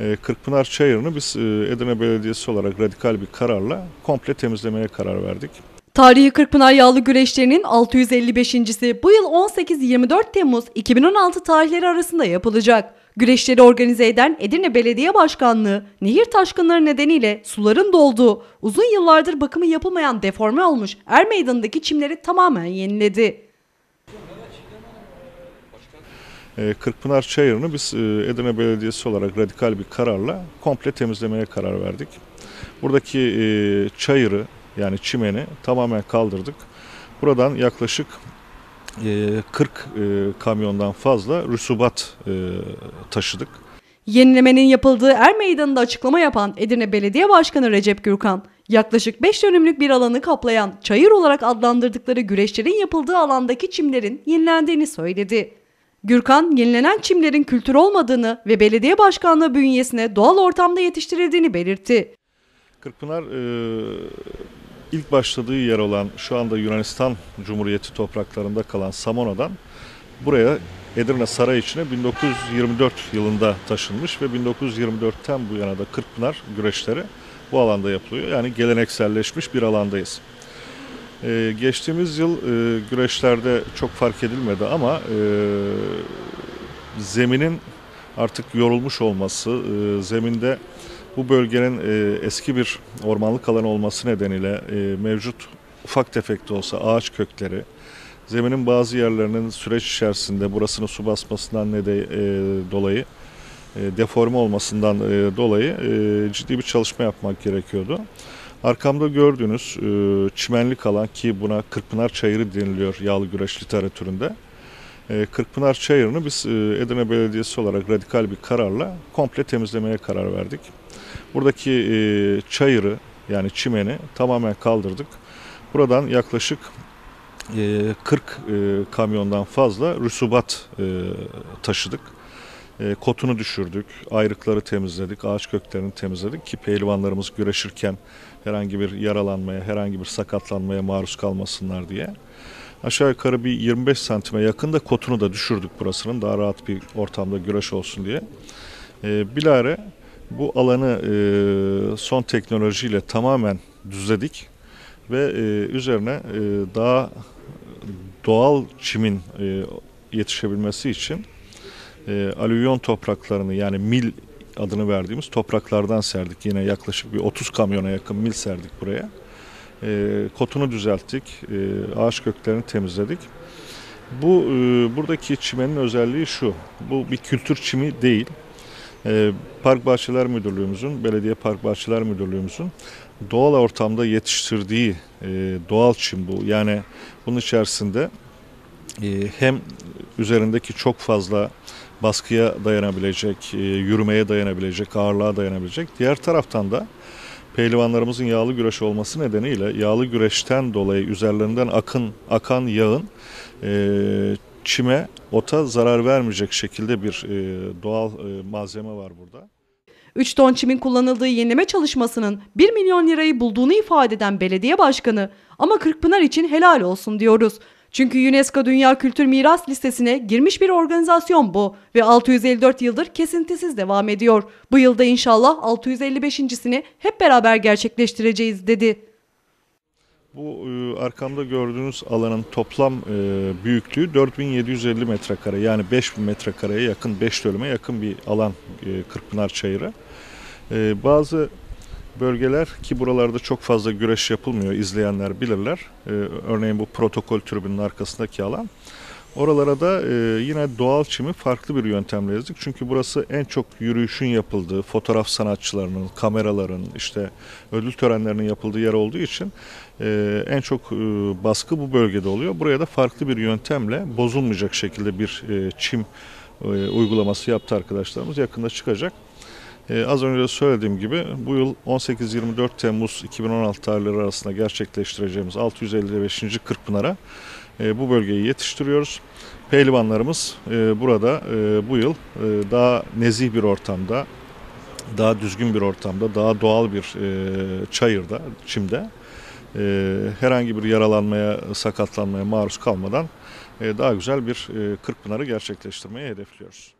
E, Kırkpınar Çayırı'nı biz e, Edirne Belediyesi olarak radikal bir kararla komple temizlemeye karar verdik. Tarihi Kırkpınar Yağlı Güreşleri'nin 655.si bu yıl 18-24 Temmuz 2016 tarihleri arasında yapılacak. Güreşleri organize eden Edirne Belediye Başkanlığı, nehir taşkınları nedeniyle suların dolduğu, uzun yıllardır bakımı yapılmayan deforme olmuş Er Meydanı'ndaki çimleri tamamen yeniledi. E, Kırkpınar Çayırı'nı biz e, Edirne Belediyesi olarak radikal bir kararla komple temizlemeye karar verdik. Buradaki e, çayırı yani çimeni tamamen kaldırdık. Buradan yaklaşık 40 kamyondan fazla rüsubat taşıdık. Yenilemenin yapıldığı Er Meydanı'nda açıklama yapan Edirne Belediye Başkanı Recep Gürkan, yaklaşık 5 dönümlük bir alanı kaplayan çayır olarak adlandırdıkları güreşlerin yapıldığı alandaki çimlerin yenilendiğini söyledi. Gürkan yenilenen çimlerin kültür olmadığını ve belediye başkanlığı bünyesine doğal ortamda yetiştirildiğini belirtti. Kırkpınar e, ilk başladığı yer olan şu anda Yunanistan Cumhuriyeti topraklarında kalan Samona'dan buraya Edirne Saray içine 1924 yılında taşınmış ve 1924'ten bu yana da Kırkpınar güreşleri bu alanda yapılıyor. Yani gelenekselleşmiş bir alandayız. E, geçtiğimiz yıl e, güreşlerde çok fark edilmedi ama e, zeminin artık yorulmuş olması, e, zeminde bu bölgenin e, eski bir ormanlık alanı olması nedeniyle e, mevcut ufak tefek de olsa ağaç kökleri, zeminin bazı yerlerinin süreç içerisinde burasının su basmasından ne de e, dolayı e, deforme olmasından e, dolayı e, ciddi bir çalışma yapmak gerekiyordu. Arkamda gördüğünüz e, çimenlik alan ki buna Kırkpınar Çayırı deniliyor yağlı güreş literatüründe. E, Kırkpınar Çayırı'nı biz e, Edirne Belediyesi olarak radikal bir kararla komple temizlemeye karar verdik. Buradaki çayırı yani çimeni tamamen kaldırdık. Buradan yaklaşık 40 kamyondan fazla rüsubat taşıdık. E, kotunu düşürdük, ayrıkları temizledik, ağaç köklerini temizledik ki pehlivanlarımız güreşirken herhangi bir yaralanmaya, herhangi bir sakatlanmaya maruz kalmasınlar diye. Aşağı yukarı bir 25 santime yakın da kotunu da düşürdük burasının daha rahat bir ortamda güreş olsun diye. E, bilare bu alanı e, son teknolojiyle tamamen düzledik ve e, üzerine e, daha doğal çimin e, yetişebilmesi için e, alüvyon topraklarını yani mil adını verdiğimiz topraklardan serdik. Yine yaklaşık bir 30 kamyona yakın mil serdik buraya. E, kotunu düzelttik, e, ağaç köklerini temizledik. Bu e, buradaki çimenin özelliği şu, bu bir kültür çimi değil. E, Park Bahçeler Müdürlüğümüzün, Belediye Park Bahçeler Müdürlüğümüzün doğal ortamda yetiştirdiği e, doğal çim bu. Yani bunun içerisinde ee, hem üzerindeki çok fazla baskıya dayanabilecek, e, yürümeye dayanabilecek, ağırlığa dayanabilecek. Diğer taraftan da pehlivanlarımızın yağlı güreş olması nedeniyle yağlı güreşten dolayı üzerlerinden akın akan yağın e, çime, ota zarar vermeyecek şekilde bir e, doğal malzeme var burada. 3 ton çimin kullanıldığı yenileme çalışmasının 1 milyon lirayı bulduğunu ifade eden belediye başkanı ama Kırkpınar için helal olsun diyoruz. Çünkü UNESCO Dünya Kültür Miras Listesi'ne girmiş bir organizasyon bu ve 654 yıldır kesintisiz devam ediyor. Bu yılda inşallah 655.sini hep beraber gerçekleştireceğiz dedi. Bu e, arkamda gördüğünüz alanın toplam e, büyüklüğü 4750 metrekare yani 5000 metrekareye yakın 5 dönüme yakın bir alan e, Kırkpınar Çayırı. bazı bölgeler ki buralarda çok fazla güreş yapılmıyor izleyenler bilirler. Ee, örneğin bu protokol tribünün arkasındaki alan. Oralara da e, yine doğal çimi farklı bir yöntemle yazdık. Çünkü burası en çok yürüyüşün yapıldığı, fotoğraf sanatçılarının, kameraların, işte ödül törenlerinin yapıldığı yer olduğu için e, en çok e, baskı bu bölgede oluyor. Buraya da farklı bir yöntemle bozulmayacak şekilde bir çim uygulaması yaptı arkadaşlarımız. Yakında çıkacak. Ee, az önce de söylediğim gibi bu yıl 18-24 Temmuz 2016 tarihleri arasında gerçekleştireceğimiz 655. Kırkpınar'a e, bu bölgeyi yetiştiriyoruz. Pehlivanlarımız e, burada e, bu yıl e, daha nezih bir ortamda, daha düzgün bir ortamda, daha doğal bir çayırda, çimde herhangi bir yaralanmaya, sakatlanmaya maruz kalmadan daha güzel bir e, Kırkpınar'ı gerçekleştirmeyi hedefliyoruz.